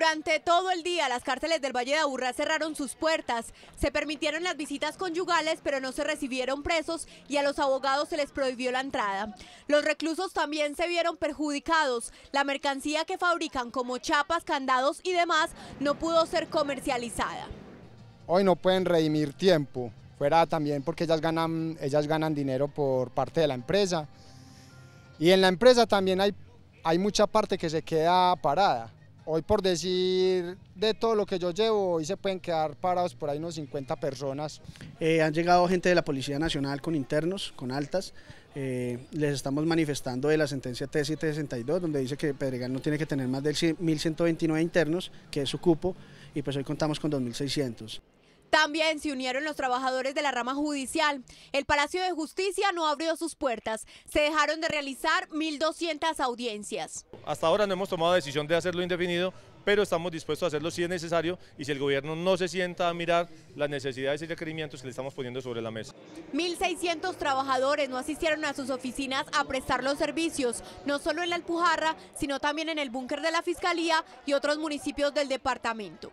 Durante todo el día, las cárceles del Valle de Aburrá cerraron sus puertas, se permitieron las visitas conyugales, pero no se recibieron presos y a los abogados se les prohibió la entrada. Los reclusos también se vieron perjudicados. La mercancía que fabrican como chapas, candados y demás no pudo ser comercializada. Hoy no pueden redimir tiempo, fuera también porque ellas ganan, ellas ganan dinero por parte de la empresa. Y en la empresa también hay, hay mucha parte que se queda parada Hoy por decir de todo lo que yo llevo, hoy se pueden quedar parados por ahí unos 50 personas. Eh, han llegado gente de la Policía Nacional con internos, con altas. Eh, les estamos manifestando de la sentencia T762, donde dice que Pedregal no tiene que tener más de 1.129 internos, que es su cupo, y pues hoy contamos con 2.600. También se unieron los trabajadores de la rama judicial. El Palacio de Justicia no abrió sus puertas. Se dejaron de realizar 1.200 audiencias. Hasta ahora no hemos tomado decisión de hacerlo indefinido, pero estamos dispuestos a hacerlo si es necesario y si el gobierno no se sienta a mirar las necesidades y requerimientos que le estamos poniendo sobre la mesa. 1.600 trabajadores no asistieron a sus oficinas a prestar los servicios, no solo en la Alpujarra, sino también en el búnker de la Fiscalía y otros municipios del departamento.